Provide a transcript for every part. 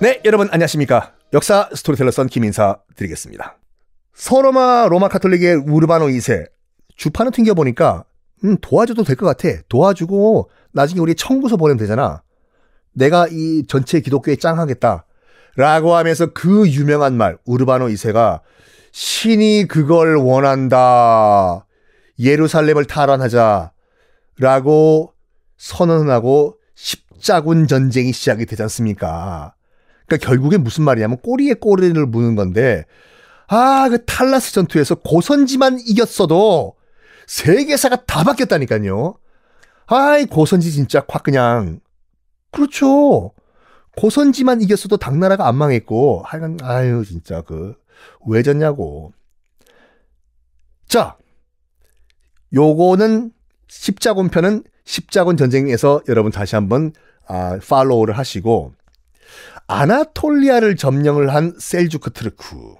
네, 여러분 안녕하십니까. 역사 스토리텔러 선 김인사 드리겠습니다. 서로마 로마 카톨릭의 우르바노 2세. 주파는 튕겨보니까, 음, 도와줘도 될 것 같아. 도와주고, 나중에 우리 청구서 보내면 되잖아. 내가 이 전체 기독교에 짱하겠다. 라고 하면서 그 유명한 말, 우르바노 2세가, 신이 그걸 원한다. 예루살렘을 탈환하자. 라고 선언하고 십자군 전쟁이 시작이 되지 않습니까? 그러니까 결국에 무슨 말이냐면 꼬리에 꼬리를 무는 건데 아, 그 탈라스 전투에서 고선지만 이겼어도 세계사가 다 바뀌었다니까요. 아이, 고선지 진짜 확 그냥. 그렇죠. 고선지만 이겼어도 당나라가 안 망했고, 하여간, 아유, 진짜 그, 왜 졌냐고. 자, 요거는 십자군 편은 십자군 전쟁에서 여러분 다시 한번 아, 팔로우를 하시고, 아나톨리아를 점령을 한 셀주크 트르크.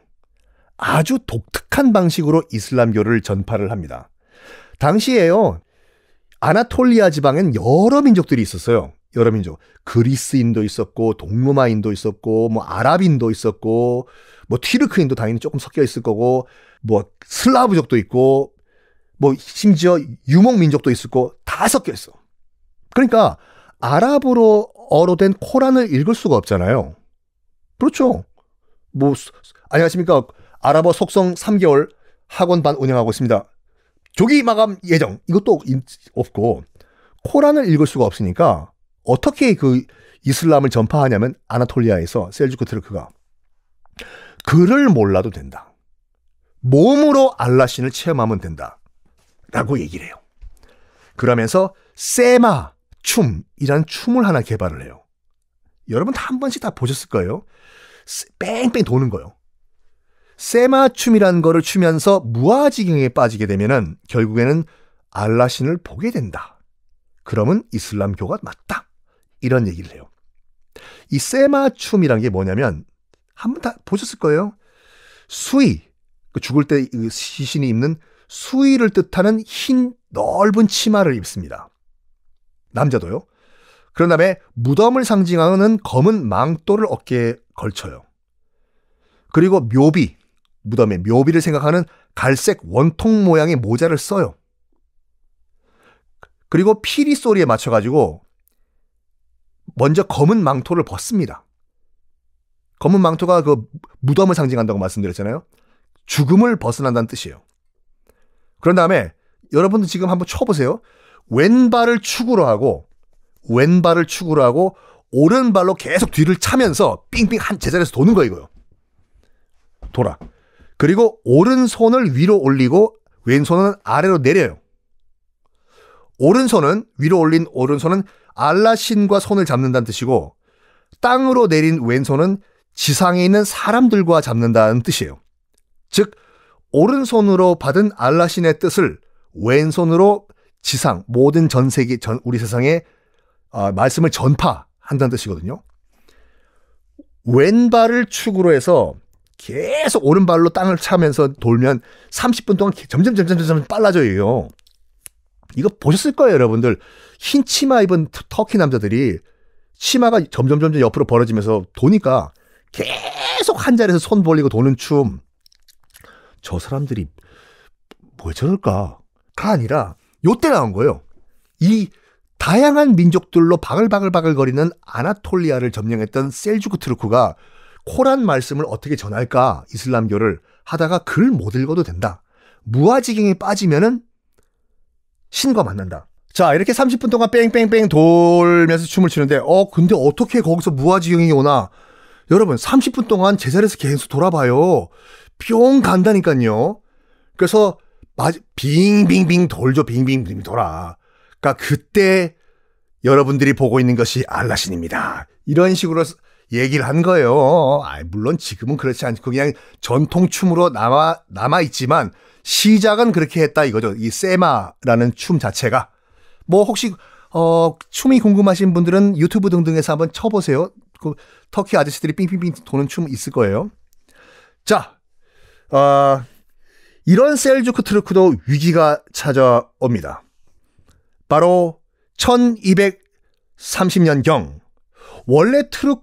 아주 독특한 방식으로 이슬람교를 전파를 합니다. 당시에요. 아나톨리아 지방엔 여러 민족들이 있었어요. 여러 민족. 그리스인도 있었고, 동로마인도 있었고, 뭐 아랍인도 있었고, 뭐 튀르크인도 당연히 조금 섞여 있을 거고, 뭐 슬라브족도 있고, 뭐 심지어 유목 민족도 있었고, 다 섞여 있어. 그러니까 아랍으로 영어로 된 코란을 읽을 수가 없잖아요. 그렇죠. 뭐, 안녕하십니까. 아랍어 속성 3개월 학원반 운영하고 있습니다. 조기 마감 예정. 이것도 없고, 코란을 읽을 수가 없으니까, 어떻게 그 이슬람을 전파하냐면, 아나톨리아에서 셀주크 트르크가 글을 몰라도 된다. 몸으로 알라신을 체험하면 된다. 라고 얘기를 해요. 그러면서 세마, 춤이란 춤을 하나 개발을 해요. 여러분 다 한 번씩 다 보셨을 거예요. 뺑뺑 도는 거요. 세마춤이란 거를 추면서 무아지경에 빠지게 되면은 결국에는 알라신을 보게 된다. 그러면 이슬람교가 맞다. 이런 얘기를 해요. 이 세마춤이란 게 뭐냐면 한 번 다 보셨을 거예요. 수의 그 죽을 때 시신이 입는 수의를 뜻하는 흰 넓은 치마를 입습니다. 남자도요. 그런 다음에 무덤을 상징하는 검은 망토를 어깨에 걸쳐요. 그리고 묘비, 무덤의 묘비를 생각하는 갈색 원통 모양의 모자를 써요. 그리고 피리 소리에 맞춰가지고 먼저 검은 망토를 벗습니다. 검은 망토가 그 무덤을 상징한다고 말씀드렸잖아요. 죽음을 벗어난다는 뜻이에요. 그런 다음에 여러분도 지금 한번 쳐보세요. 왼발을 축으로 하고 왼발을 축으로 하고 오른발로 계속 뒤를 차면서 삥삥 한 제자리에서 도는 거 이거요. 돌아. 그리고 오른손을 위로 올리고 왼손은 아래로 내려요. 오른손은 위로 올린 오른손은 알라신과 손을 잡는다는 뜻이고 땅으로 내린 왼손은 지상에 있는 사람들과 잡는다는 뜻이에요. 즉 오른손으로 받은 알라신의 뜻을 왼손으로 지상 모든 전 세계 전 우리 세상에 어, 말씀을 전파한다는 뜻이거든요. 왼발을 축으로 해서 계속 오른발로 땅을 차면서 돌면 30분 동안 점점 점점 점점 빨라져요. 이거 보셨을 거예요, 여러분들. 흰 치마 입은 터키 남자들이 치마가 점점 점점 옆으로 벌어지면서 도니까 계속 한 자리에서 손 벌리고 도는 춤. 저 사람들이 왜 뭐 저럴까가 아니라 요때 나온 거예요. 이 다양한 민족들로 바글바글바글 거리는 아나톨리아를 점령했던 셀주크 트루크가 코란 말씀을 어떻게 전할까 이슬람교를 하다가 글 못 읽어도 된다. 무아지경에 빠지면은 신과 만난다. 자 이렇게 30분 동안 뺑뺑뺑 돌면서 춤을 추는데 어 근데 어떻게 거기서 무아지경이 오나 여러분 30분 동안 제자리에서 계속 돌아봐요 뿅 간다니까요 그래서 맞 빙빙빙 돌죠, 빙빙빙 돌아. 그러니까 그때 여러분들이 보고 있는 것이 알라신입니다. 이런 식으로 얘기를 한 거예요. 아, 물론 지금은 그렇지 않고 그냥 전통 춤으로 남아 남아 있지만 시작은 그렇게 했다 이거죠. 이 세마라는 춤 자체가 뭐 혹시 어 춤이 궁금하신 분들은 유튜브 등등에서 한번 쳐보세요. 그 터키 아저씨들이 빙빙빙 도는 춤 있을 거예요. 자, 어, 이런 셀주크 트루크도 위기가 찾아옵니다. 바로 1230년경 원래 트루크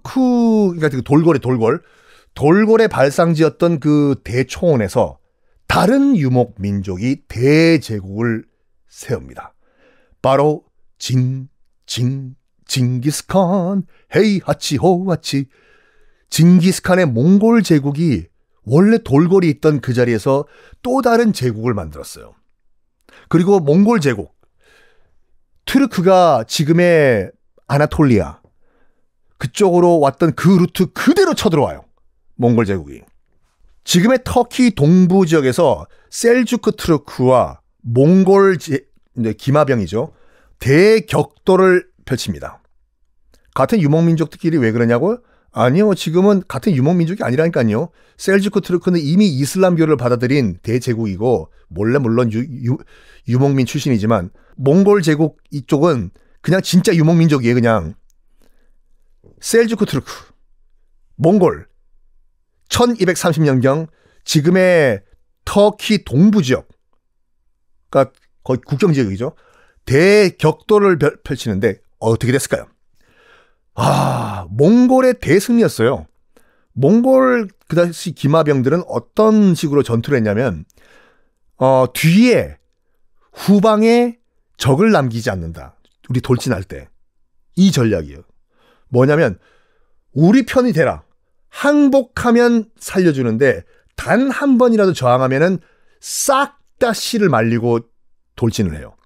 그러니까 그 돌고래 돌골 돌고래 발상지였던 그 대초원에서 다른 유목 민족이 대제국을 세웁니다. 바로 진, 진, 징기스칸, 헤이 하치 호 하치. 징기스칸의 몽골 제국이 원래 돌궐이 있던 그 자리에서 또 다른 제국을 만들었어요. 그리고 몽골 제국, 트르크가 지금의 아나톨리아 그쪽으로 왔던 그 루트 그대로 쳐들어와요. 몽골 제국이. 지금의 터키 동부 지역에서 셀주크 트르크와 몽골 제, 기마병이죠. 대격돌을 펼칩니다. 같은 유목민족들끼리 왜 그러냐고요? 아니요, 지금은 같은 유목민족이 아니라니까요. 셀주크 트루크는 이미 이슬람교를 받아들인 대제국이고, 몰래 물론 유, 유, 유목민 출신이지만, 몽골 제국 이쪽은 그냥 진짜 유목민족이에요, 그냥. 셀주크 트루크, 몽골, 1230년경, 지금의 터키 동부 지역, 그니까 거의 국경 지역이죠. 대격도를 펼치는데 어떻게 됐을까요? 아, 몽골의 대승이었어요. 몽골 그 당시 기마병들은 어떤 식으로 전투를 했냐면 어, 뒤에 후방에 적을 남기지 않는다. 우리 돌진할 때. 이 전략이에요. 뭐냐면 우리 편이 되라. 항복하면 살려주는데 단 한 번이라도 저항하면은 싹 다 씨를 말리고 돌진을 해요.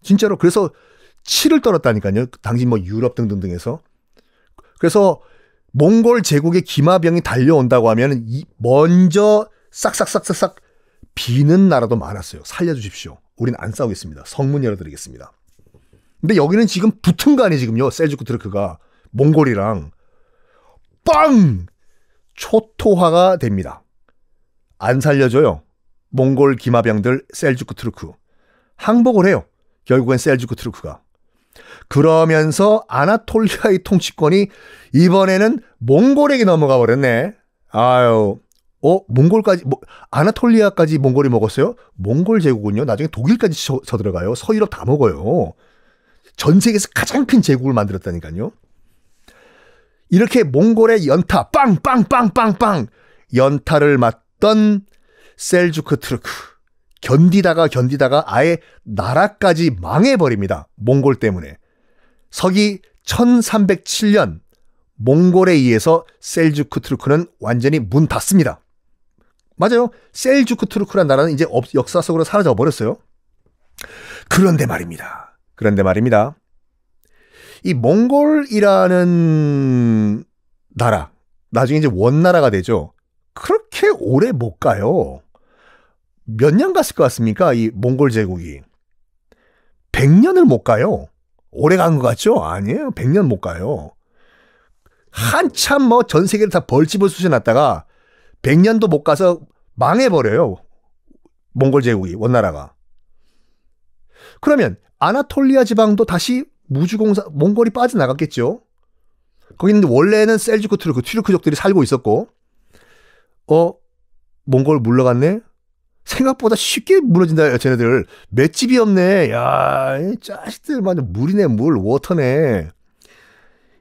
진짜로 그래서 7을 떨었다니까요. 당시 뭐 유럽 등등등에서. 그래서 몽골 제국의 기마병이 달려온다고 하면 이 먼저 싹싹싹싹싹 비는 나라도 많았어요. 살려주십시오. 우린 안 싸우겠습니다. 성문 열어드리겠습니다. 근데 여기는 지금 붙은 거 아니에요, 지금요. 셀주크트르크가 몽골이랑 빵! 초토화가 됩니다. 안 살려줘요. 몽골 기마병들 셀주크 트르크 항복을 해요. 결국엔 셀주크 트루크가. 그러면서 아나톨리아의 통치권이 이번에는 몽골에게 넘어가 버렸네. 아유. 어, 몽골까지, 뭐, 아나톨리아까지 몽골이 먹었어요? 몽골 제국은요, 나중에 독일까지 쳐, 쳐들어가요. 서유럽 다 먹어요. 전 세계에서 가장 큰 제국을 만들었다니까요. 이렇게 몽골의 연타, 빵, 빵, 빵, 빵, 빵, 연타를 맞던 셀주크 트르크. 견디다가 견디다가 아예 나라까지 망해버립니다. 몽골 때문에. 서기 1307년 몽골에 의해서 셀주크 트루크는 완전히 문 닫습니다. 맞아요. 셀주크 트루크란 나라는 이제 역사 속으로 사라져 버렸어요. 그런데 말입니다. 그런데 말입니다. 이 몽골이라는 나라, 나중에 이제 원나라가 되죠. 그렇게 오래 못 가요. 몇년 갔을 것 같습니까? 이 몽골 제국이. 100년을 못 가요. 오래 간 것 같죠? 아니에요. 100년 못 가요. 한참 뭐 전 세계를 다 벌집을 쑤셔놨다가 100년도 못 가서 망해버려요. 몽골 제국이, 원나라가. 그러면 아나톨리아 지방도 다시 무주공사, 몽골이 빠져나갔겠죠? 거기는 원래는 셀주크 트루크, 그 트르크족들이 살고 있었고, 어, 몽골 물러갔네? 생각보다 쉽게 무너진다, 쟤네들. 맷집이 없네. 야, 이 자식들 완전 물이네, 물, 워터네.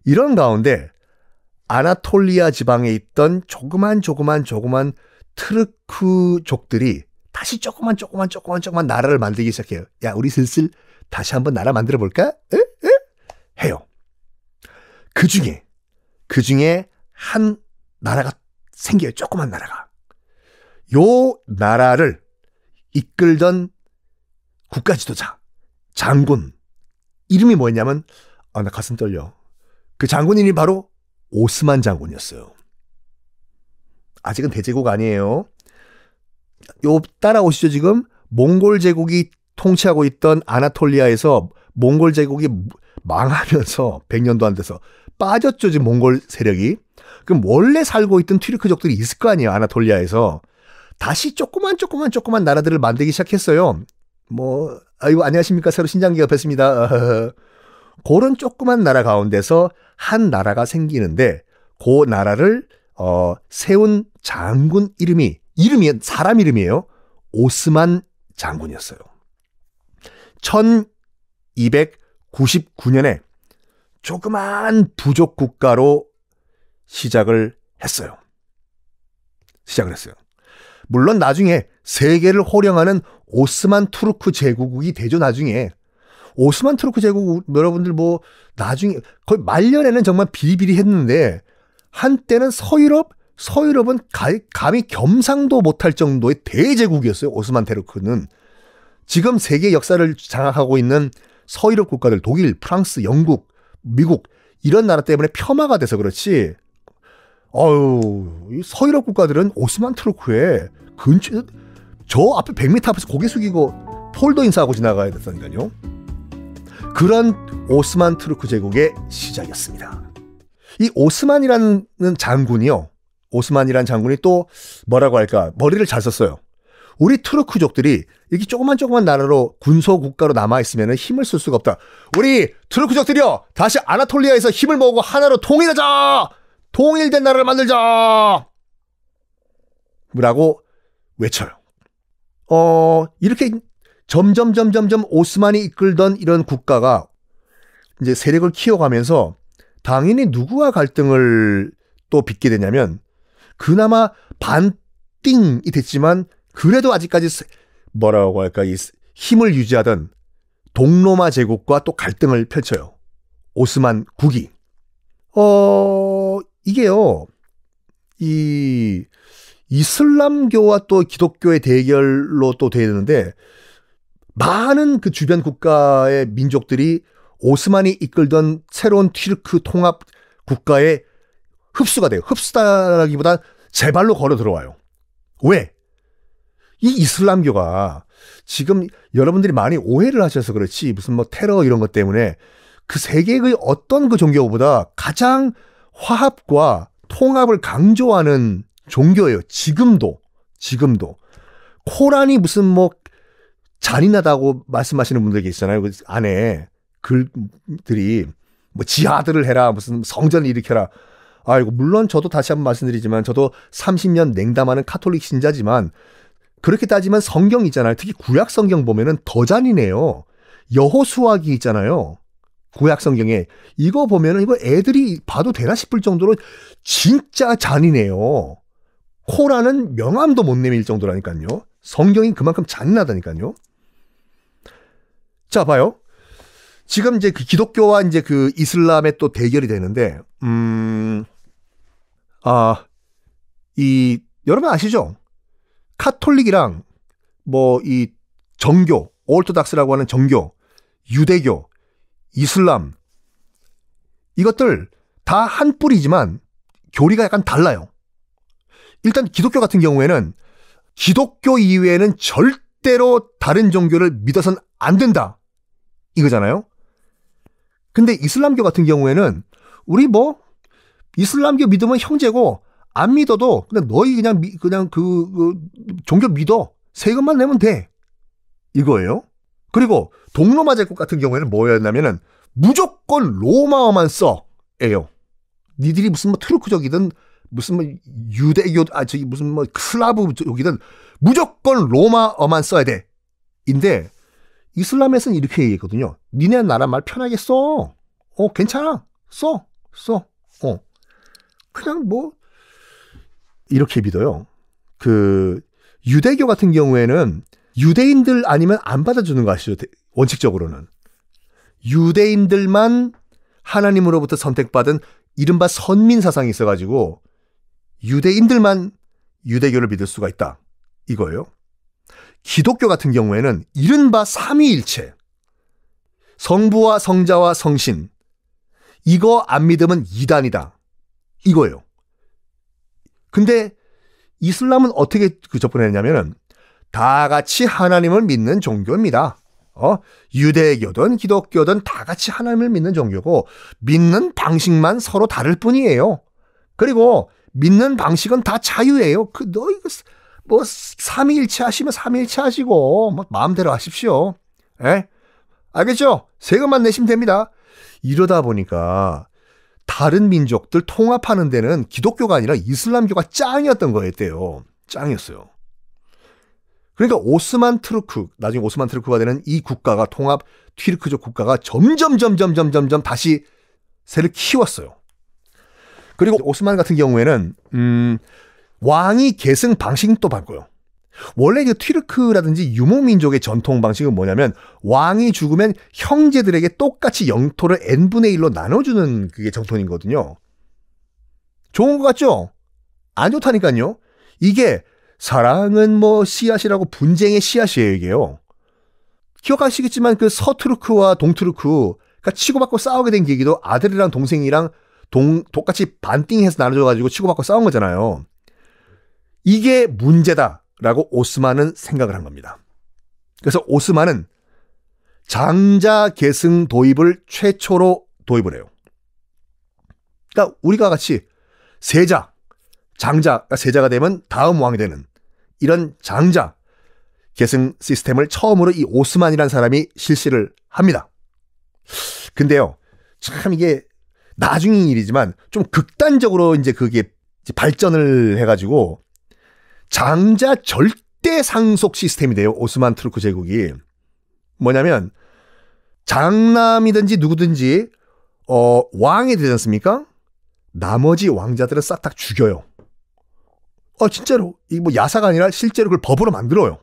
이런 가운데 아나톨리아 지방에 있던 조그만 조그만 조그만 트르크족들이 다시 조그만 조그만 조그만 조그만 나라를 만들기 시작해요. 야, 우리 슬슬 다시 한번 나라 만들어 볼까? 에? 에? 해요. 그 중에 그 중에 한 나라가 생겨요. 조그만 나라가. 요 나라를 이끌던 국가 지도자, 장군, 이름이 뭐였냐면, 아, 나 가슴 떨려. 그 장군인이 바로 오스만 장군이었어요. 아직은 대제국 아니에요. 요, 따라오시죠, 지금. 몽골 제국이 통치하고 있던 아나톨리아에서 몽골 제국이 망하면서 100년도 안 돼서 빠졌죠, 지금 몽골 세력이. 그럼 원래 살고 있던 튀르크족들이 있을 거 아니에요, 아나톨리아에서. 다시 조그만 조그만 조그만 나라들을 만들기 시작했어요. 뭐 아이고 안녕하십니까 새로 신장기 옆했습니다. 그런 조그만 나라 가운데서 한 나라가 생기는데 그 나라를 어, 세운 장군 이름이 이름이 사람 이름이에요. 오스만 장군이었어요. 1299년에 조그만 부족 국가로 시작을 했어요. 시작을 했어요. 물론 나중에 세계를 호령하는 오스만 투르크 제국이 되죠, 나중에. 오스만 투르크 제국, 여러분들 뭐, 나중에, 거의 말년에는 정말 비리비리 했는데, 한때는 서유럽, 서유럽은 가, 감히 겸상도 못할 정도의 대제국이었어요, 오스만 테르크는. 지금 세계 역사를 장악하고 있는 서유럽 국가들, 독일, 프랑스, 영국, 미국, 이런 나라 때문에 폄하가 돼서 그렇지, 어유 서유럽 국가들은 오스만 트루크에 근처 저 앞에 100m 앞에서 고개 숙이고 폴더 인사하고 지나가야 됐다니까요. 그런 오스만 트루크 제국의 시작이었습니다. 이 오스만이라는 장군이요. 오스만이라는 장군이 또 뭐라고 할까? 머리를 잘 썼어요. 우리 트루크족들이 이렇게 조그만 조그만 나라로 군소 국가로 남아 있으면 힘을 쓸 수가 없다. 우리 트루크족들이요 다시 아나톨리아에서 힘을 모으고 하나로 통일하자. 통일된 나라를 만들자. 라고 외쳐요. 어, 이렇게 점점, 점점, 점 오스만이 이끌던 이런 국가가 이제 세력을 키워가면서 당연히 누구와 갈등을 또 빚게 되냐면 그나마 반띵이 됐지만 그래도 아직까지 뭐라고 할까 이 힘을 유지하던 동로마 제국과 또 갈등을 펼쳐요. 오스만 국이. 어, 이게요. 이 이슬람교와 또 기독교의 대결로 또 돼야 되는데 많은 그 주변 국가의 민족들이 오스만이 이끌던 새로운 튀르크 통합 국가에 흡수가 돼요. 흡수다라기보다 제발로 걸어 들어와요. 왜? 이 이슬람교가 지금 여러분들이 많이 오해를 하셔서 그렇지 무슨 뭐 테러 이런 것 때문에 그 세계의 어떤 그 종교보다 가장 화합과 통합을 강조하는 종교예요. 지금도 지금도 코란이 무슨 뭐 잔인하다고 말씀하시는 분들계시잖아요그 안에 글들이 뭐 지하들을 해라 무슨 성전을 일으켜라. 아이고 물론 저도 다시 한번 말씀드리지만 저도 30년 냉담하는 카톨릭 신자지만 그렇게 따지면 성경 있잖아요. 특히 구약 성경 보면은 더 잔인해요. 여호수아기 있잖아요. 구약 성경에 이거 보면은 이거 애들이 봐도 되나 싶을 정도로 진짜 잔인해요. 코라는 명함도 못 내밀 정도라니까요. 성경이 그만큼 잔인하다니까요. 자, 봐요. 지금 이제 그 기독교와 이제 그 이슬람의 또 대결이 되는데, 음, 아, 이, 여러분 아시죠? 카톨릭이랑 뭐 이 정교, 올토닥스라고 하는 정교, 유대교, 이슬람, 이것들 다 한 뿌리지만 교리가 약간 달라요. 일단 기독교 같은 경우에는 기독교 이외에는 절대로 다른 종교를 믿어선 안 된다. 이거잖아요. 근데 이슬람교 같은 경우에는 우리 뭐 이슬람교 믿으면 형제고 안 믿어도 그냥 너희 그냥 미, 그냥 그, 그 종교 믿어 세금만 내면 돼 이거예요. 그리고 동로마 제국 같은 경우에는 뭐였냐면은 무조건 로마어만 써에요 니들이 무슨 뭐 트루크적이든 무슨 뭐 유대교 아 저기 무슨 뭐 슬라브 여기든 무조건 로마어만 써야 돼. 인데 이슬람에서는 이렇게 얘기했거든요. 니네 나라 말 편하게 써. 어 괜찮아. 써. 써. 어. 그냥 뭐 이렇게 믿어요. 그 유대교 같은 경우에는 유대인들 아니면 안 받아주는 거 아시죠? 원칙적으로는 유대인들만 하나님으로부터 선택받은 이른바 선민 사상이 있어가지고 유대인들만 유대교를 믿을 수가 있다. 이거예요. 기독교 같은 경우에는 이른바 삼위일체, 성부와 성자와 성신, 이거 안 믿으면 이단이다. 이거예요. 근데 이슬람은 어떻게 그 접근했냐면은 다 같이 하나님을 믿는 종교입니다. 어? 유대교든 기독교든 다 같이 하나님을 믿는 종교고 믿는 방식만 서로 다를 뿐이에요. 그리고 믿는 방식은 다 자유예요. 그, 너, 이거, 뭐, 삼위일치 하시면 삼위일치 하시고, 뭐, 마음대로 하십시오. 예? 알겠죠? 세금만 내시면 됩니다. 이러다 보니까, 다른 민족들 통합하는 데는 기독교가 아니라 이슬람교가 짱이었던 거였대요. 짱이었어요. 그러니까 오스만 트루크, 나중에 오스만 트루크가 되는 이 국가가 통합 튀르크족 국가가 점점 점점 점점 점점 다시 새를 키웠어요. 그리고 오스만 같은 경우에는 음, 왕이 계승 방식도 바꿔요. 원래 이 그 튀르크라든지 유목민족의 전통 방식은 뭐냐면 왕이 죽으면 형제들에게 똑같이 영토를 n분의 1로 나눠주는 그게 정통이거든요. 좋은 것 같죠? 안 좋다니까요. 이게 사랑은 뭐 씨앗이라고 분쟁의 씨앗이에요, 이게요. 기억하시겠지만 그서트르크와동트르크가 그러니까 치고받고 싸우게 된 계기도 아들이랑 동생이랑 동, 똑같이 반띵해서 나눠줘가지고 치고받고 싸운 거잖아요. 이게 문제다라고 오스만은 생각을 한 겁니다. 그래서 오스만은 장자 계승 도입을 최초로 도입을 해요. 그러니까 우리가 같이 세자, 장자, 세자가 되면 다음 왕이 되는 이런 장자 계승 시스템을 처음으로 이 오스만이라는 사람이 실시를 합니다. 근데요, 참 이게 나중인 일이지만 좀 극단적으로 이제 그게 발전을 해가지고 장자 절대 상속 시스템이 돼요. 오스만 트루크 제국이. 뭐냐면 장남이든지 누구든지 어, 왕이 되지 않습니까? 나머지 왕자들을 싹다 죽여요. 어, 진짜로. 이뭐 야사가 아니라 실제로 그걸 법으로 만들어요.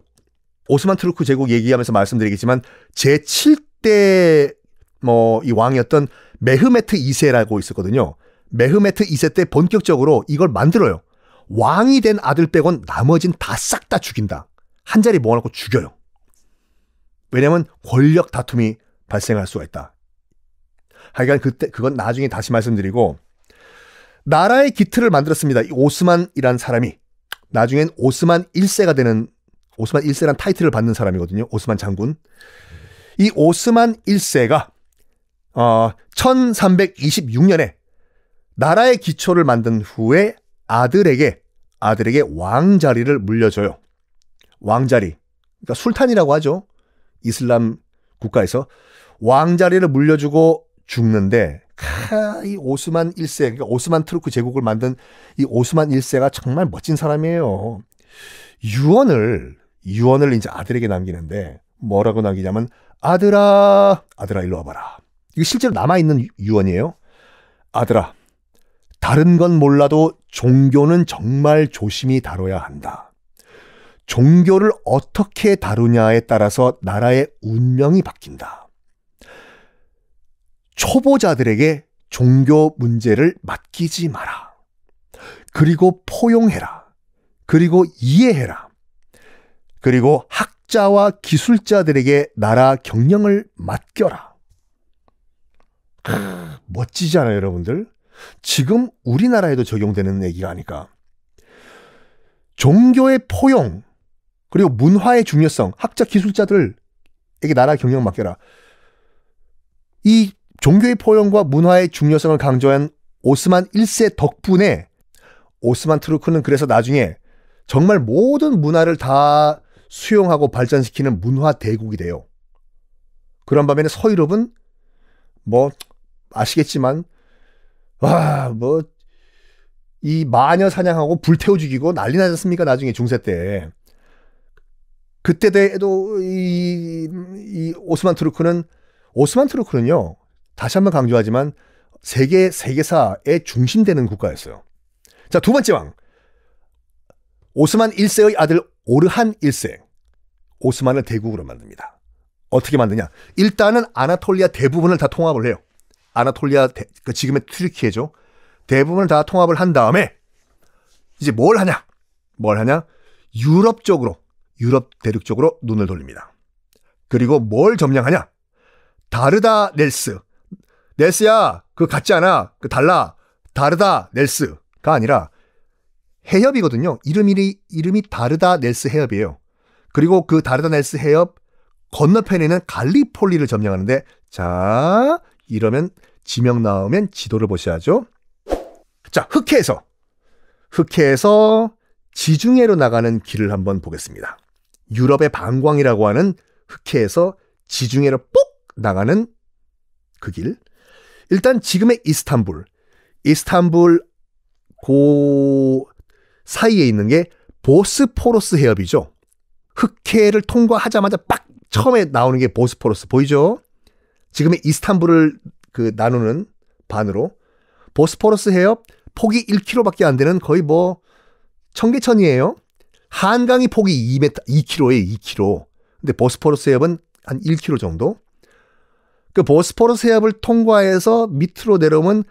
오스만 트루크 제국 얘기하면서 말씀드리겠지만 제7대 뭐 이 왕이었던 메흐메트 2세라고 있었거든요. 메흐메트 2세 때 본격적으로 이걸 만들어요. 왕이 된 아들 빼곤 나머진 다 싹다 다 죽인다. 한 자리 모아놓고 죽여요. 왜냐면 권력 다툼이 발생할 수가 있다. 하여간 그때 그건 나중에 다시 말씀드리고 나라의 기틀을 만들었습니다. 이오스만이라는 사람이 나중엔 오스만 1세가 되는 오스만 1세란 타이틀을 받는 사람이거든요. 오스만 장군. 이 오스만 1세가 어, 1326년에 나라의 기초를 만든 후에 아들에게 아들에게 왕자리를 물려줘요. 왕자리. 그러니까 술탄이라고 하죠. 이슬람 국가에서 왕자리를 물려주고 죽는데 캬, 이 오스만 1세, 그러니까 오스만 트루크 제국을 만든 이 오스만 1세가 정말 멋진 사람이에요. 유언을 유언을 이제 아들에게 남기는데 뭐라고 남기냐면 아들아, 아들아 일로 와봐라. 이게 실제로 남아있는 유언이에요. 아들아, 다른 건 몰라도 종교는 정말 조심히 다뤄야 한다. 종교를 어떻게 다루냐에 따라서 나라의 운명이 바뀐다. 초보자들에게 종교 문제를 맡기지 마라. 그리고 포용해라. 그리고 이해해라. 그리고 학자와 기술자들에게 나라 경영을 맡겨라. 크, 멋지지 않아요, 여러분들? 지금 우리나라에도 적용되는 얘기가 아닐까. 종교의 포용, 그리고 문화의 중요성, 학자 기술자들에게 나라 경영 맡겨라. 이 종교의 포용과 문화의 중요성을 강조한 오스만 1세 덕분에 오스만 트루크는 그래서 나중에 정말 모든 문화를 다 수용하고 발전시키는 문화 대국이 돼요. 그런 반면에 서유럽은 뭐 아시겠지만 와뭐 이 마녀 사냥하고 불태워 죽이고 난리 나지 않습니까 나중에 중세 때 그때 도 이, 이 오스만 트루크는 오스만 트루크는요 다시 한번 강조하지만 세계 세계사에 중심되는 국가였어요. 자두 번째 왕 오스만 1세의 아들 오르한 1세 오스만을 대국으로 만듭니다. 어떻게 만드냐? 일단은 아나톨리아 대부분을 다 통합을 해요. 아나톨리아 대, 그 지금의 트리키예죠 대부분을 다 통합을 한 다음에 이제 뭘 하냐? 뭘 하냐? 유럽 쪽으로 유럽 대륙 쪽으로 눈을 돌립니다. 그리고 뭘 점령하냐? 다르다 넬스. 넬스야, 그 같지 않아. 그 달라. 다르다 넬스가 아니라 해협이거든요. 이름이 이름이 다르다 넬스 해협이에요. 그리고 그 다르다 넬스 해협 건너편에 는 갈리폴리를 점령하는데 자, 이러면 지명 나오면 지도를 보셔야죠. 자, 흑해에서 흑해에서 지중해로 나가는 길을 한번 보겠습니다. 유럽의 방광이라고 하는 흑해에서 지중해로 뽁 나가는 그 길. 일단 지금의 이스탄불, 이스탄불 고 사이에 있는 게 보스포러스 해협이죠. 흑해를 통과하자마자 빡 처음에 나오는 게 보스포러스 보이죠? 지금의 이스탄불을 그 나누는 반으로 보스포러스 해협 폭이 1km밖에 안 되는 거의 뭐 청계천이에요. 한강이 폭이 2m 2km에 2km. 근데 보스포러스 해협은 한 1km 정도. 그 보스포러스 해협을 통과해서 밑으로 내려오면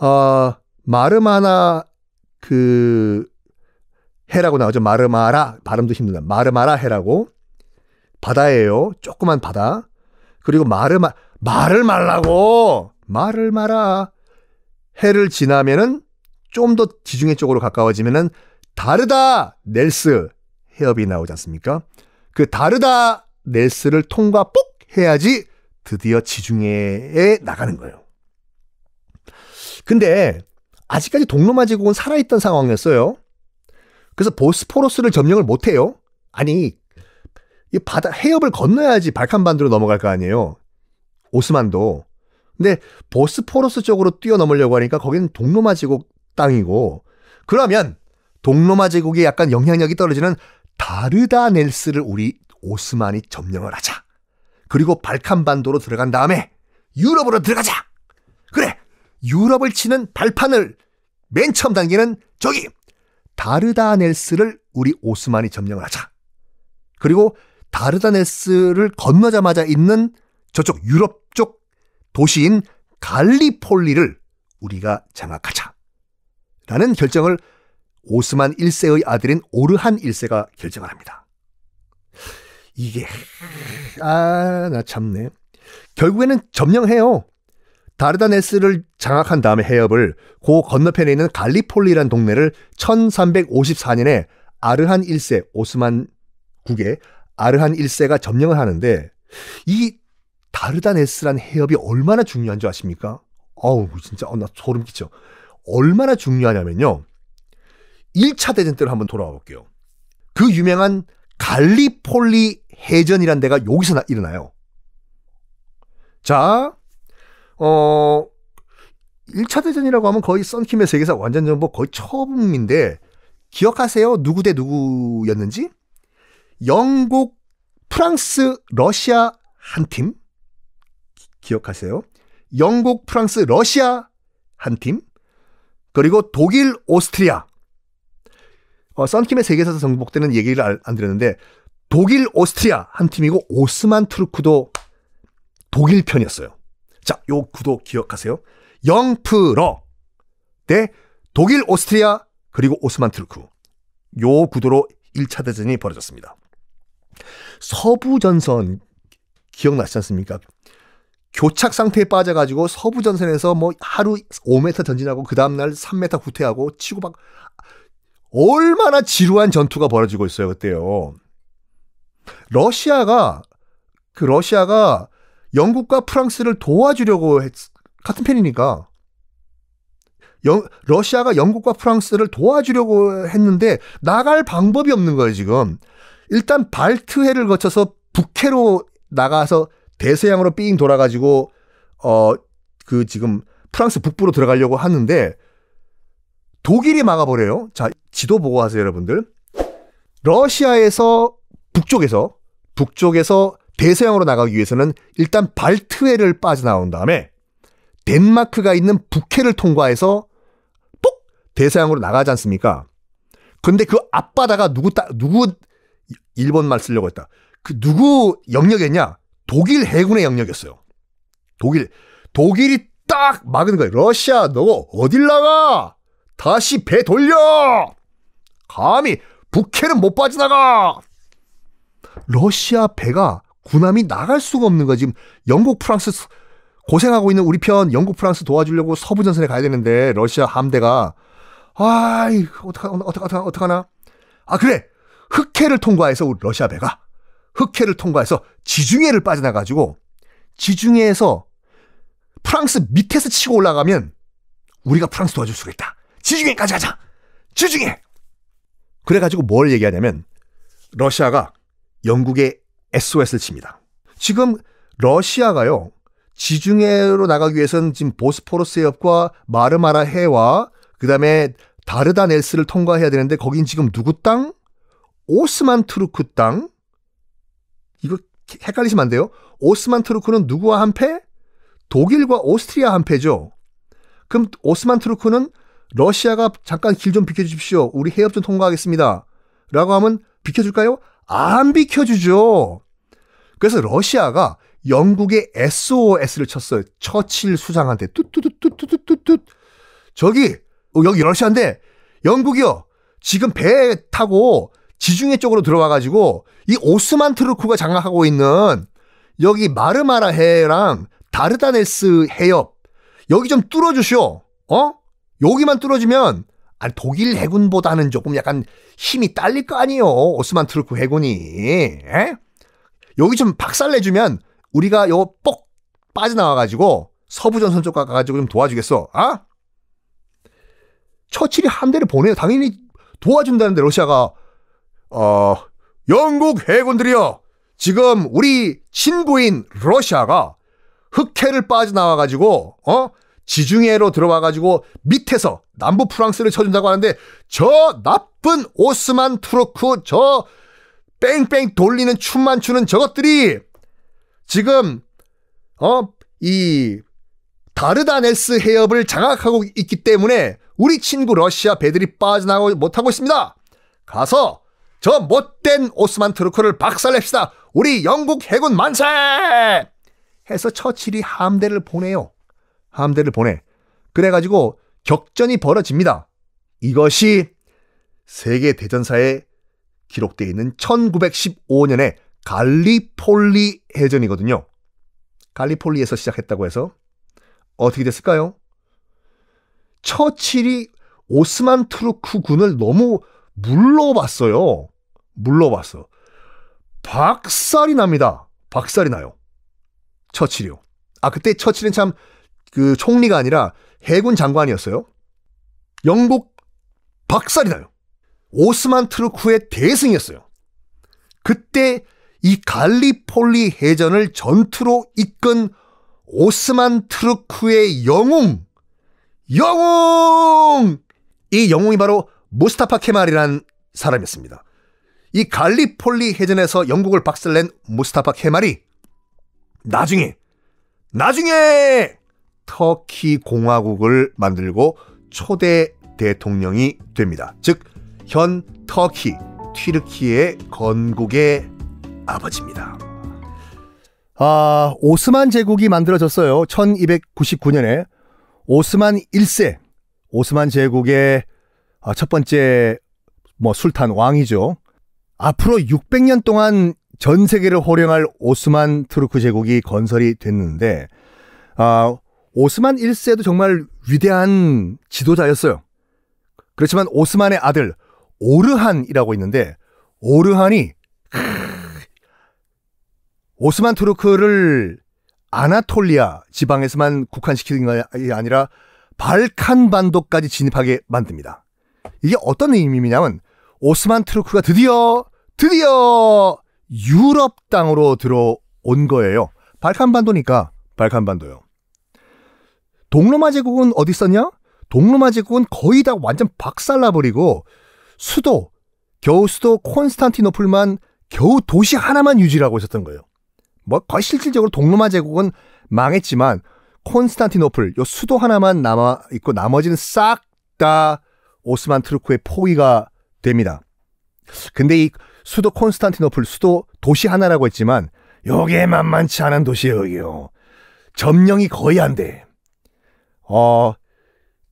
어 마르마나 그 해라고 나오죠. 마르마라 발음도 힘든다. 마르마라 해라고 바다예요. 조그만 바다. 그리고 마르마 말을 말라고! 말을 말아 해를 지나면은 좀 더 지중해 쪽으로 가까워지면은 다르다! 넬스 해협이 나오지 않습니까? 그 다르다! 넬스를 통과 뽁! 해야지 드디어 지중해에 나가는 거예요. 근데 아직까지 동로마 제국은 살아있던 상황이었어요. 그래서 보스포러스를 점령을 못해요. 아니, 이 바다 해협을 건너야지 발칸반도로 넘어갈 거 아니에요. 오스만도. 근데 보스포러스 쪽으로 뛰어넘으려고 하니까 거기는 동로마 제국 땅이고 그러면 동로마 제국의 약간 영향력이 떨어지는 다르다넬스를 우리 오스만이 점령을 하자. 그리고 발칸 반도로 들어간 다음에 유럽으로 들어가자. 그래. 유럽을 치는 발판을 맨 처음 단계는 저기 다르다넬스를 우리 오스만이 점령을 하자. 그리고 다르다넬스를 건너자마자 있는 저쪽 유럽 쪽 도시인 갈리폴리를 우리가 장악하자. 라는 결정을 오스만 1세의 아들인 오르한 1세가 결정을 합니다. 이게, 아, 나 참네. 결국에는 점령해요. 다르다네스를 장악한 다음에 해협을 고 건너편에 있는 갈리폴리란 동네를 1354년에 아르한 1세, 오스만 국의 아르한 1세가 점령을 하는데 이 다르다네스란 해협이 얼마나 중요한 줄 아십니까? 어우 진짜 어, 나 소름 끼쳐. 얼마나 중요하냐면요. 1차 대전 때로 한번 돌아와 볼게요. 그 유명한 갈리폴리 해전이란 데가 여기서 나, 일어나요. 자, 어, 1차 대전이라고 하면 거의 썬킴의 세계사 완전 정복 거의 처음인데, 기억하세요? 누구 대 누구였는지? 영국, 프랑스, 러시아 한 팀, 기억하세요. 영국, 프랑스, 러시아 한 팀, 그리고 독일, 오스트리아. 어, 썬킴의 세계사에서 정복되는 얘기를 안, 안 드렸는데 독일, 오스트리아 한 팀이고 오스만 투르크도 독일 편이었어요. 자, 요 구도 기억하세요. 영프러 대 독일, 오스트리아 그리고 오스만 투르크. 요 구도로 1차 대전이 벌어졌습니다. 서부 전선 기억나시지 않습니까? 교착 상태에 빠져가지고 서부 전선에서 뭐 하루 5m 전진하고 그 다음날 3m 후퇴하고 치고 막 얼마나 지루한 전투가 벌어지고 있어요 그때요. 러시아가 그 러시아가 영국과 프랑스를 도와주려고 했, 같은 편이니까 영, 러시아가 영국과 프랑스를 도와주려고 했는데 나갈 방법이 없는 거예요 지금. 일단 발트해를 거쳐서 북해로 나가서 대서양으로 삥 돌아가지고 어 그 지금 프랑스 북부로 들어가려고 하는데 독일이 막아버려요. 자 지도 보고 하세요 여러분들. 러시아에서 북쪽에서 북쪽에서 대서양으로 나가기 위해서는 일단 발트해를 빠져나온 다음에 덴마크가 있는 북해를 통과해서 뽁 대서양으로 나가지 않습니까? 근데 그 앞바다가 누구 따, 누구 일본 말 쓰려고 했다. 그 누구 영역이냐? 독일 해군의 영역이었어요 독일 독일이 딱 막은 거예요. 러시아 너 어딜 나가? 다시 배 돌려! 감히 북해는 못빠지나가 러시아 배가 군함이 나갈 수가 없는 거야. 지금 영국, 프랑스 고생하고 있는 우리 편 영국, 프랑스 도와주려고 서부 전선에 가야 되는데 러시아 함대가 아이 어떡하 어떡하 어떡하나? 아 그래 흑해를 통과해서 우리 러시아 배가 흑해를 통과해서 지중해를 빠져나가지고 지중해에서 프랑스 밑에서 치고 올라가면 우리가 프랑스 도와줄 수가 있다. 지중해까지 가자. 지중해. 그래가지고 뭘 얘기하냐면 러시아가 영국의 SOS를 칩니다. 지금 러시아가요. 지중해로 나가기 위해서는 지금 보스포러스 해협과 마르마라 해와 그다음에 다르다넬스를 통과해야 되는데 거긴 지금 누구 땅? 오스만 트루크 땅, 이거 헷갈리시면 안 돼요. 오스만 트루크는 누구와 한 패? 독일과 오스트리아 한 패죠. 그럼 오스만 트루크는 러시아가 잠깐 길 좀 비켜주십시오. 우리 해협 좀 통과하겠습니다. 라고 하면 비켜줄까요? 안 비켜주죠. 그래서 러시아가 영국의 SOS를 쳤어요. 처칠 수상한테. 뚜뚜뚜뚜뚜뚜뚜. 저기, 여기 러시아인데, 영국이요. 지금 배 타고 지중해 쪽으로 들어와가지고 이 오스만 트루크가 장악하고 있는 여기 마르마라 해랑 다르다네스 해협 여기 좀 뚫어주시오. 어? 여기만 뚫어지면 아니 독일 해군보다는 조금 약간 힘이 딸릴 거 아니에요. 오스만 트루크 해군이. 에? 여기 좀 박살내주면 우리가 요 뻑 빠져나와가지고 서부전선 쪽 가가지고 좀 도와주겠어. 아? 처칠이 함대를 보내요. 당연히 도와준다는데 러시아가 어, 영국 해군들이요. 지금 우리 친구인 러시아가 흑해를 빠져나와가지고, 어? 지중해로 들어와가지고 밑에서 남부 프랑스를 쳐준다고 하는데 저 나쁜 오스만 트르크저 뺑뺑 돌리는 춤만 추는 저것들이 지금 어이 다르다네스 해협을 장악하고 있기 때문에 우리 친구 러시아 배들이 빠져나가지 못하고 있습니다. 가서 저 못된 오스만 트루크를 박살냅시다. 우리 영국 해군 만세! 해서 처칠이 함대를 보내요. 함대를 보내. 그래가지고 격전이 벌어집니다. 이것이 세계 대전사에 기록되어 있는 1915년의 갈리폴리 해전이거든요. 갈리폴리에서 시작했다고 해서 어떻게 됐을까요? 처칠이 오스만 트루크 군을 너무 물러봤어요. 물러봤어. 박살이 납니다. 박살이 나요. 처칠이요. 아 그때 처칠은 참그 총리가 아니라 해군 장관이었어요. 영국 박살이 나요. 오스만 트루크의 대승이었어요. 그때 이 갈리폴리 해전을 전투로 이끈 오스만 트루크의 영웅, 영웅! 이 영웅이 바로 무스타파 케말이란 사람이었습니다. 이 갈리폴리 해전에서 영국을 박살낸 무스타파 케말이 나중에 나중에 터키 공화국을 만들고 초대 대통령이 됩니다. 즉 현 터키 튀르키의 건국의 아버지입니다. 아, 오스만 제국이 만들어졌어요. 1299년에 오스만 1세 오스만 제국의 아, 첫 번째 뭐 술탄 왕이죠. 앞으로 600년 동안 전 세계를 호령할 오스만 투르크 제국이 건설이 됐는데 아, 오스만 1세도 정말 위대한 지도자였어요. 그렇지만 오스만의 아들 오르한이라고 있는데 오르한이 오스만 투르크를 아나톨리아 지방에서만 국한시키는 게 아니라 발칸 반도까지 진입하게 만듭니다. 이게 어떤 의미냐면 오스만 트루크가 드디어 드디어 유럽 땅으로 들어온 거예요. 발칸반도니까 발칸반도요. 동로마 제국은 어디 있었냐? 동로마 제국은 거의 다 완전 박살나버리고 수도 겨우 수도 콘스탄티노플만 겨우 도시 하나만 유지하고 있었던 거예요. 뭐 거의 실질적으로 동로마 제국은 망했지만 콘스탄티노플 요 수도 하나만 남아 있고 나머지는 싹다 오스만 트루크의 포위가 됩니다. 근데 이 수도 콘스탄티노플 수도 도시 하나라고 했지만 요게 만만치 않은 도시예요. 점령이 거의 안 돼. 어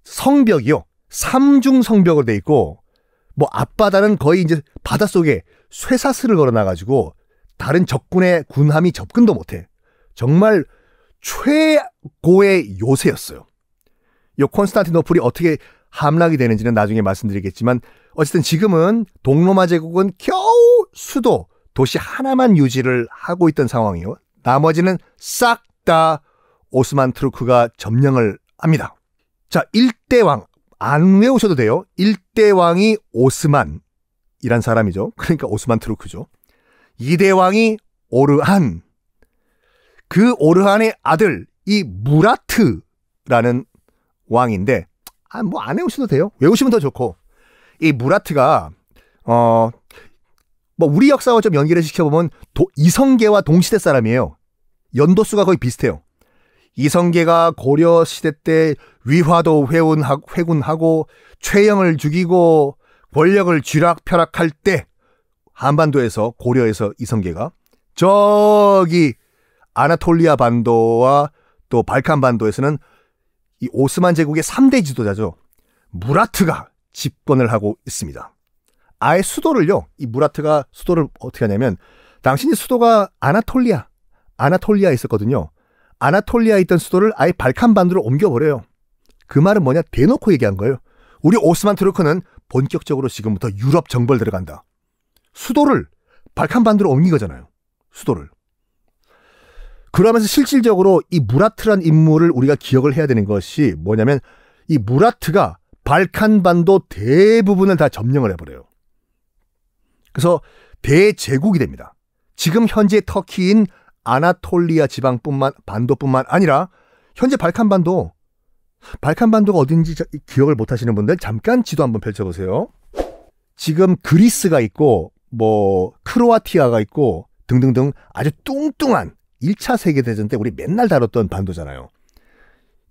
성벽이요. 삼중 성벽으로 돼 있고 뭐 앞바다는 거의 이제 바닷속에 쇠사슬을 걸어 놔 가지고 다른 적군의 군함이 접근도 못 해. 정말 최고의 요새였어요. 요 콘스탄티노플이 어떻게 함락이 되는지는 나중에 말씀드리겠지만 어쨌든 지금은 동로마 제국은 겨우 수도 도시 하나만 유지를 하고 있던 상황이요. 나머지는 싹 다 오스만 트루크가 점령을 합니다. 자, 일대왕 안 외우셔도 돼요. 일대왕이 오스만이란 사람이죠. 그러니까 오스만 트루크죠. 이대왕이 오르한 그 오르한의 아들 이 무라트라는 왕인데 아, 뭐 안 외우셔도 돼요. 외우시면 더 좋고. 이 무라트가, 어, 뭐 우리 역사와 좀 연결을 시켜보면 도, 이성계와 동시대 사람이에요. 연도수가 거의 비슷해요. 이성계가 고려 시대 때 위화도 회운하, 회군하고 최영을 죽이고 권력을 쥐락펴락할 때 한반도에서 고려에서 이성계가 저기 아나톨리아 반도와 또 발칸 반도에서는 이 오스만 제국의 3대 지도자죠. 무라트가 집권을 하고 있습니다. 아예 수도를요. 이 무라트가 수도를 어떻게 하냐면 당신이 수도가 아나톨리아, 아나톨리아에 있었거든요. 아나톨리아에 있던 수도를 아예 발칸반도로 옮겨버려요. 그 말은 뭐냐? 대놓고 얘기한 거예요. 우리 오스만 트루크는 본격적으로 지금부터 유럽 정벌 들어간다. 수도를 발칸반도로 옮긴 거잖아요. 수도를. 그러면서 실질적으로 이 무라트란 인물을 우리가 기억을 해야 되는 것이 뭐냐면 이 무라트가 발칸반도 대부분을 다 점령을 해버려요. 그래서 대제국이 됩니다. 지금 현재 터키인 아나톨리아 지방뿐만 반도뿐만 아니라 현재 발칸반도 발칸반도가 어딘지 기억을 못하시는 분들 잠깐 지도 한번 펼쳐보세요. 지금 그리스가 있고 뭐 크로아티아가 있고 등등등 아주 뚱뚱한 1차 세계대전 때 우리 맨날 다뤘던 반도잖아요.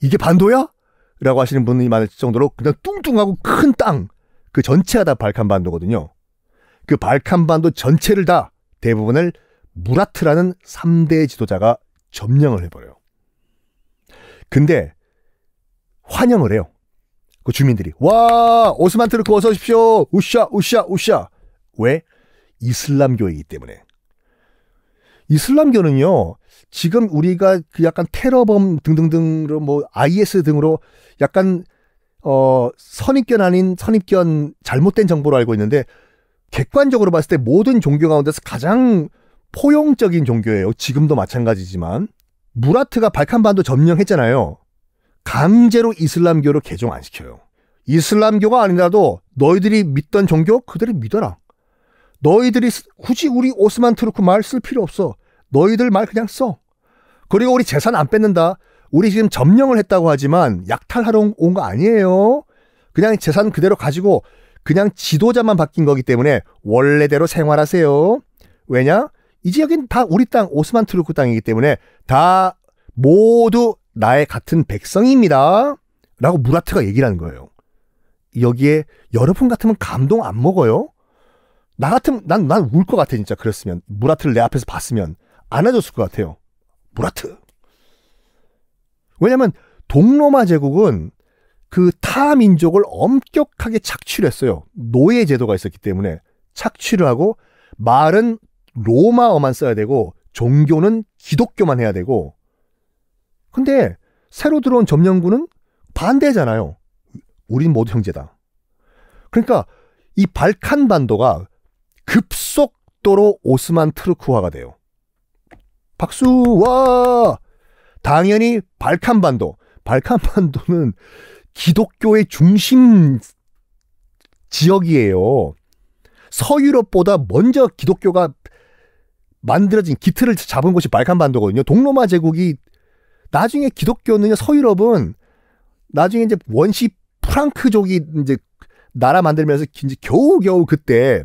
이게 반도야? 라고 하시는 분이 많을 정도로 그냥 뚱뚱하고 큰 땅, 그 전체가 다 발칸반도거든요. 그 발칸반도 전체를 다 대부분을 무라트라는 3대 지도자가 점령을 해버려요. 근데 환영을 해요. 그 주민들이 와 오스만 트르크 어서 오십시오 우샤 우샤 우샤 왜 이슬람교이기 때문에 이슬람교는요, 지금 우리가 그 약간 테러범 등등등으로 뭐 IS 등으로 약간 어 선입견 아닌 선입견 잘못된 정보로 알고 있는데 객관적으로 봤을 때 모든 종교 가운데서 가장 포용적인 종교예요. 지금도 마찬가지지만 무라트가 발칸반도 점령했잖아요. 강제로 이슬람교를 개종 안 시켜요. 이슬람교가 아니라도 너희들이 믿던 종교 그들이 믿어라. 너희들이 굳이 우리 오스만 트루크 말 쓸 필요 없어. 너희들 말 그냥 써. 그리고 우리 재산 안 뺏는다. 우리 지금 점령을 했다고 하지만 약탈하러 온 거 아니에요. 그냥 재산 그대로 가지고 그냥 지도자만 바뀐 거기 때문에 원래대로 생활하세요. 왜냐? 이제 여긴 다 우리 땅, 오스만 트루크 땅이기 때문에 다 모두 나의 같은 백성입니다. 라고 무라트가 얘기를 하는 거예요. 여기에 여러분 같으면 감동 안 먹어요? 나 같으면 난난 울 것 같아 진짜 그랬으면 무라트를 내 앞에서 봤으면 안아줬을것 같아요. 무라트. 왜냐면 동로마 제국은 그 타 민족을 엄격하게 착취를 했어요. 노예 제도가 있었기 때문에 착취를 하고 말은 로마어만 써야 되고 종교는 기독교만 해야 되고 근데 새로 들어온 점령군은 반대잖아요. 우린 모두 형제다. 그러니까 이 발칸 반도가 급속도로 오스만 트루크화가 돼요. 박수와 당연히 발칸반도. 발칸반도는 기독교의 중심 지역이에요. 서유럽보다 먼저 기독교가 만들어진 기틀을 잡은 곳이 발칸반도거든요. 동로마 제국이 나중에 기독교는 서유럽은 나중에 이제 원시 프랑크족이 이제 나라 만들면서 겨우겨우 그때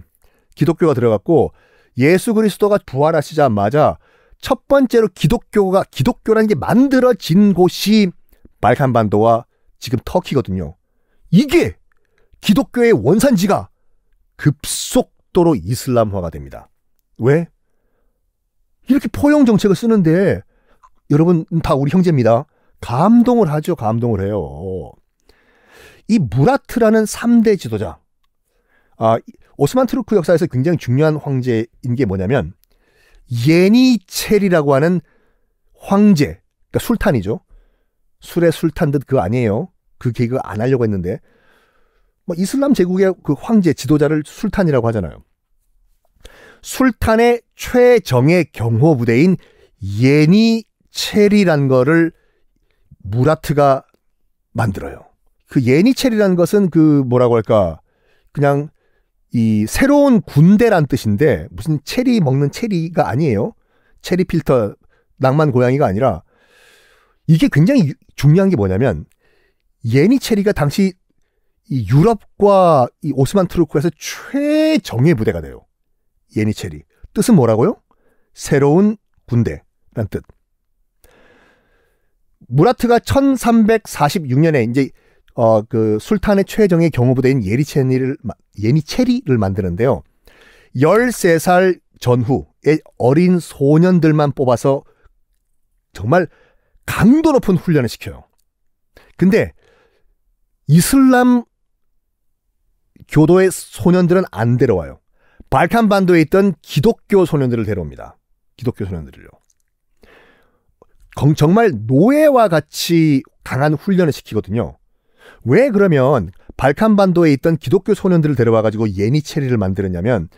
기독교가 들어갔고 예수 그리스도가 부활하시자마자 첫 번째로 기독교가 기독교라는 게 만들어진 곳이 발칸반도와 지금 터키거든요. 이게 기독교의 원산지가 급속도로 이슬람화가 됩니다. 왜? 이렇게 포용 정책을 쓰는데 여러분 다 우리 형제입니다. 감동을 하죠. 감동을 해요. 이 무라트라는 3대 지도자. 아, 오스만 트루크 역사에서 굉장히 중요한 황제인 게 뭐냐면 예니체리라고 하는 황제, 그러니까 술탄이죠. 술의 술탄 듯그 아니에요. 그 개그 안 하려고 했는데 뭐 이슬람 제국의 그 황제 지도자를 술탄이라고 하잖아요. 술탄의 최정예 경호 부대인 예니체리란 거를 무라트가 만들어요. 그예니체리는 것은 그 뭐라고 할까? 그냥 이 새로운 군대란 뜻인데 무슨 체리 먹는 체리가 아니에요. 체리 필터 낭만 고양이가 아니라 이게 굉장히 중요한 게 뭐냐면 예니체리가 당시 이 유럽과 이 오스만 투르크에서 최정예 부대가 돼요. 예니체리. 뜻은 뭐라고요? 새로운 군대란 뜻. 무라트가 1346년에 이제 어, 그 술탄의 최정의 경호부대인 예리체리를 예니체리를 만드는데요. 13살 전후의 어린 소년들만 뽑아서 정말 강도 높은 훈련을 시켜요. 근데 이슬람 교도의 소년들은 안 데려와요. 발칸 반도에 있던 기독교 소년들을 데려옵니다. 기독교 소년들을요. 정말 노예와 같이 강한 훈련을 시키거든요. 왜 그러면 발칸반도에 있던 기독교 소년들을 데려와가지고 예니체리를 만들었냐면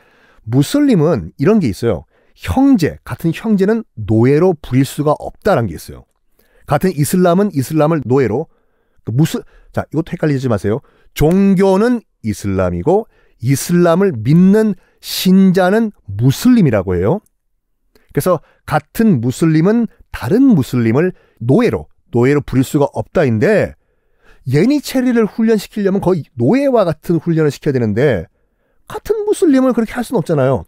무슬림은 이런 게 있어요. 형제 같은 형제는 노예로 부릴 수가 없다라는 게 있어요. 같은 이슬람은 이슬람을 노예로 그 무슬 자 이것도 헷갈리지 마세요. 종교는 이슬람이고 이슬람을 믿는 신자는 무슬림이라고 해요. 그래서 같은 무슬림은 다른 무슬림을 노예로 노예로 부릴 수가 없다인데 예니체리를 훈련시키려면 거의 노예와 같은 훈련을 시켜야 되는데 같은 무슬림을 그렇게 할 수는 없잖아요.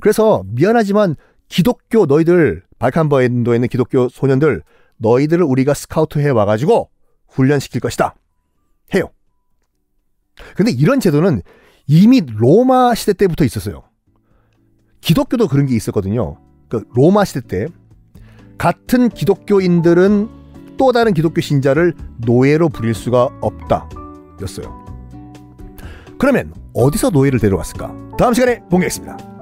그래서 미안하지만 기독교 너희들 발칸반도에 있는 기독교 소년들 너희들을 우리가 스카우트해 와가지고 훈련시킬 것이다 해요. 근데 이런 제도는 이미 로마 시대 때부터 있었어요. 기독교도 그런 게 있었거든요. 그 로마 시대 때 같은 기독교인들은 또 다른 기독교 신자를 노예로 부릴 수가 없다. 였어요. 그러면 어디서 노예를 데려왔을까? 다음 시간에 공겠습니다